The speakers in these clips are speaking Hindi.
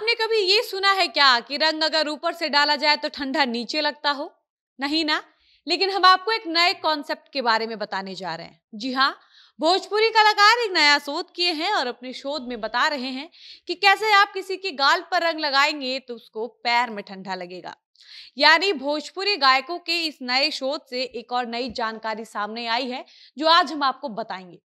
आपने कभी ये सुना है क्या कि रंग अगर ऊपर से डाला जाए तो ठंडा नीचे लगता हो नहीं ना लेकिन हम आपको एक नए कॉन्सेप्ट के बारे में बताने जा रहे हैं जी हाँ भोजपुरी कलाकार एक नया शोध किए हैं और अपने शोध में बता रहे हैं कि कैसे आप किसी के गाल पर रंग लगाएंगे तो उसको पैर में ठंडा लगेगा यानी भोजपुरी गायकों के इस नए शोध से एक और नई जानकारी सामने आई है जो आज हम आपको बताएंगे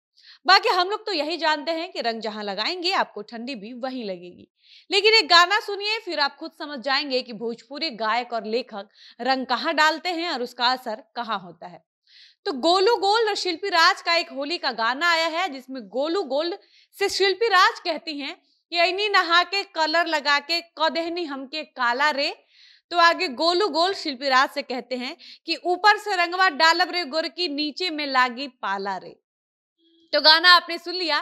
बाकी हम लोग तो यही जानते हैं कि रंग जहां लगाएंगे आपको ठंडी भी वहीं लगेगी लेकिन एक गाना सुनिए फिर आप खुद समझ जाएंगे कि भोजपुरी गायक और लेखक रंग कहाँ डालते हैं और उसका असर कहाँ होता है तो गोलू गोल्ड और शिल्पी राज का एक होली का गाना आया है जिसमें गोलू गोल्ड से शिल्पी राज कहती हैं कि ऐनी नहा के कलर लगा के कदहनी हमके काला रे तो आगे गोलू गोल शिल्पी राज से कहते हैं कि ऊपर से रंगवा डालब रे गोर की नीचे में लागी पाला रे तो गाना आपने सुन लिया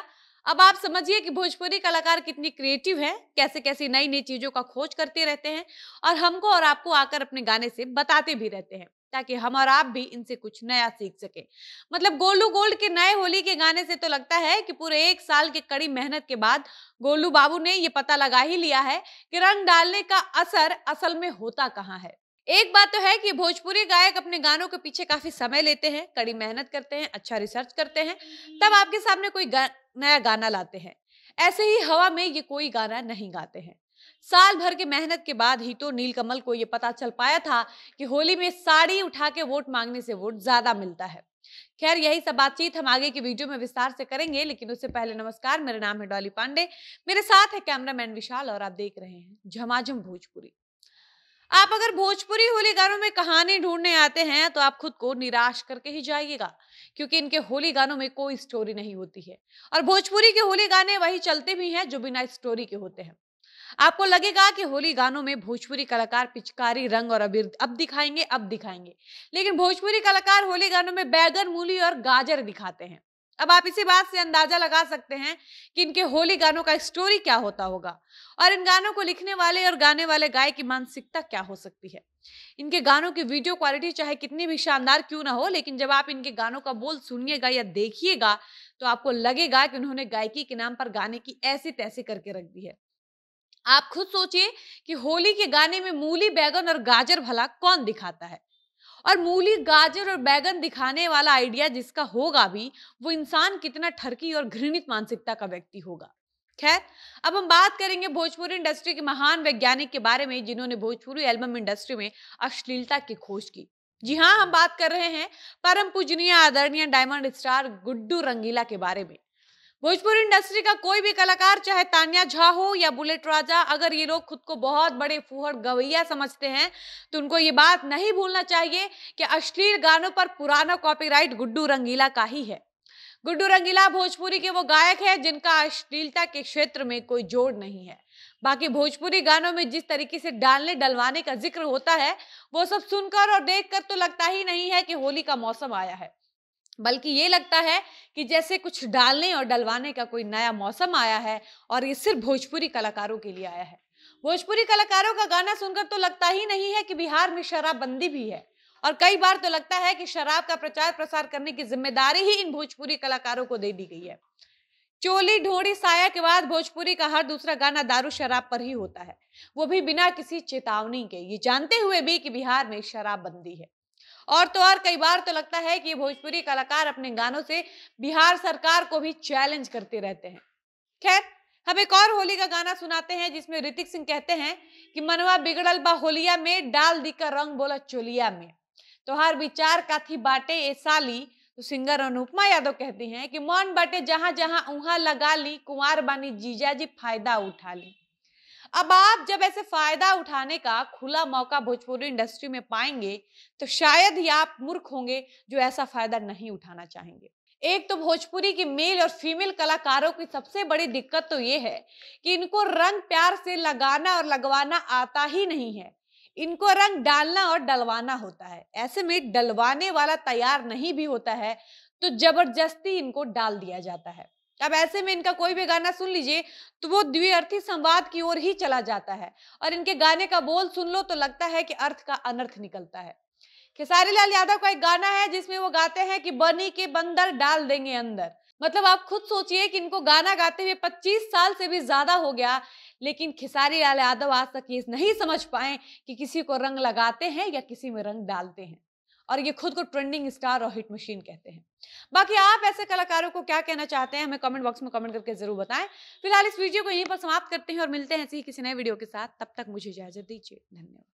अब आप समझिए कि भोजपुरी कलाकार कितनी क्रिएटिव हैं कैसे कैसे नई नई चीज़ों का खोज करते रहते हैं और हमको और आपको आकर अपने गाने से बताते भी रहते हैं ताकि हम और आप भी इनसे कुछ नया सीख सके मतलब गोलू गोल्ड के नए होली के गाने से तो लगता है कि पूरे एक साल के कड़ी मेहनत के बाद गोलू बाबू ने ये पता लगा ही लिया है कि रंग डालने का असर असल में होता कहाँ है एक बात तो है कि भोजपुरी गायक अपने गानों के पीछे काफी समय लेते हैं कड़ी मेहनत करते हैं अच्छा रिसर्च करते हैं तब आपके सामने कोई गा, नया गाना लाते हैं ऐसे ही हवा में ये कोई गाना नहीं गाते हैं साल भर की मेहनत के बाद ही तो नीलकमल को ये पता चल पाया था कि होली में साड़ी उठा के वोट मांगने से वोट ज्यादा मिलता है खैर यही सब बातचीत हम आगे की वीडियो में विस्तार से करेंगे लेकिन उससे पहले नमस्कार मेरा नाम है डॉली पांडे मेरे साथ है कैमरामैन विशाल और आप देख रहे हैं झमाझम भोजपुरी आप अगर भोजपुरी होली गानों में कहानी ढूंढने आते हैं तो आप खुद को निराश करके ही जाइएगा क्योंकि इनके होली गानों में कोई स्टोरी नहीं होती है और भोजपुरी के होली गाने वही चलते भी हैं जो बिना स्टोरी के होते हैं आपको लगेगा कि होली गानों में भोजपुरी कलाकार पिचकारी रंग और अबिर अब दिखाएंगे अब दिखाएंगे लेकिन भोजपुरी कलाकार होली गानों में बैगन मूली और गाजर दिखाते हैं अब आप इसी बात से अंदाजा लगा सकते हैं कि इनके होली गानों का स्टोरी क्या होता होगा और इन गानों को लिखने वाले और गाने वाले गाय की मानसिकता क्या हो सकती है इनके गानों की वीडियो क्वालिटी चाहे कितनी भी शानदार क्यों ना हो लेकिन जब आप इनके गानों का बोल सुनिएगा या देखिएगा तो आपको लगेगा कि उन्होंने गायकी के नाम पर गाने की ऐसी तैसी करके रख दी है आप खुद सोचिए कि होली के गाने में मूली बैगन और गाजर भला कौन दिखाता है और मूली गाजर और बैगन दिखाने वाला आइडिया जिसका होगा भी वो इंसान कितना ठरकी और घृणित मानसिकता का व्यक्ति होगा खैर अब हम बात करेंगे भोजपुरी इंडस्ट्री के महान वैज्ञानिक के बारे में जिन्होंने भोजपुरी एल्बम इंडस्ट्री में अश्लीलता की खोज की जी हाँ हम बात कर रहे हैं परम पूजनीय आदरणीय डायमंड स्टार गुड्डू रंगीला के बारे में भोजपुर इंडस्ट्री का कोई भी कलाकार चाहे तानिया झा हो या बुलेट राजा अगर ये लोग खुद को बहुत बड़े फूहड़ गवैया समझते हैं तो उनको ये बात नहीं भूलना चाहिए कि अश्लील गानों पर पुराना कॉपीराइट गुड्डू रंगीला का ही है गुड्डू रंगीला भोजपुरी के वो गायक है जिनका अश्लीलता के क्षेत्र में कोई जोड़ नहीं है बाकी भोजपुरी गानों में जिस तरीके से डालने डलवाने का जिक्र होता है वो सब सुनकर और देखकर तो लगता ही नहीं है कि होली का मौसम आया है बल्कि ये लगता है कि जैसे कुछ डालने और डलवाने का कोई नया मौसम आया है और ये सिर्फ भोजपुरी कलाकारों के लिए आया है भोजपुरी कलाकारों का गाना सुनकर तो लगता ही नहीं है कि बिहार में शराबबंदी भी है और कई बार तो लगता है कि शराब का प्रचार प्रसार करने की जिम्मेदारी ही इन भोजपुरी कलाकारों को दे दी गई है चोली ढोड़ी साया के बाद भोजपुरी का हर दूसरा गाना दारू शराब पर ही होता है वो भी बिना किसी चेतावनी के ये जानते हुए भी कि बिहार में शराबबंदी है और तो और कई बार तो लगता है कि ये भोजपुरी कलाकार अपने गानों से बिहार सरकार को भी चैलेंज करते रहते हैं खैर हम एक और होली का गाना सुनाते हैं जिसमें ऋतिक सिंह कहते हैं कि मनवा बिगड़ल बा होलिया में डाल दी का रंग बोला चोलिया में तो हर विचार का थी बाटे ए साली तो सिंगर अनुपमा यादव कहती हैं कि मौन बाटे जहां जहां उहां लगा ली कुमार बानी जीजा जी फायदा उठा ली अब आप जब ऐसे फायदा उठाने का खुला मौका भोजपुरी इंडस्ट्री में पाएंगे तो शायद ही आप मूर्ख होंगे जो ऐसा फायदा नहीं उठाना चाहेंगे एक तो भोजपुरी की मेल और फीमेल कलाकारों की सबसे बड़ी दिक्कत तो ये है कि इनको रंग प्यार से लगाना और लगवाना आता ही नहीं है इनको रंग डालना और डलवाना होता है ऐसे में डलवाने वाला तैयार नहीं भी होता है तो जबरदस्ती इनको डाल दिया जाता है अब ऐसे में इनका कोई भी गाना सुन लीजिए तो वो द्विअर्थी संवाद की ओर ही चला जाता है और इनके गाने का बोल सुन लो तो लगता है कि अर्थ का अनर्थ निकलता है खेसारी लाल यादव का एक गाना है जिसमें वो गाते हैं कि बनी के बंदर डाल देंगे अंदर मतलब आप खुद सोचिए कि इनको गाना गाते हुए 25 साल से भी ज्यादा हो गया लेकिन खेसारी लाल यादव आज तक ये नहीं समझ पाए कि किसी को रंग लगाते हैं या किसी में रंग डालते हैं और ये खुद को ट्रेंडिंग स्टार और हिट मशीन कहते हैं बाकी आप ऐसे कलाकारों को क्या कहना चाहते हैं हमें कमेंट बॉक्स में कमेंट करके जरूर बताएं फिलहाल इस वीडियो को यहीं पर समाप्त करते हैं और मिलते हैं ऐसे ही किसी नए वीडियो के साथ तब तक मुझे इजाजत दीजिए धन्यवाद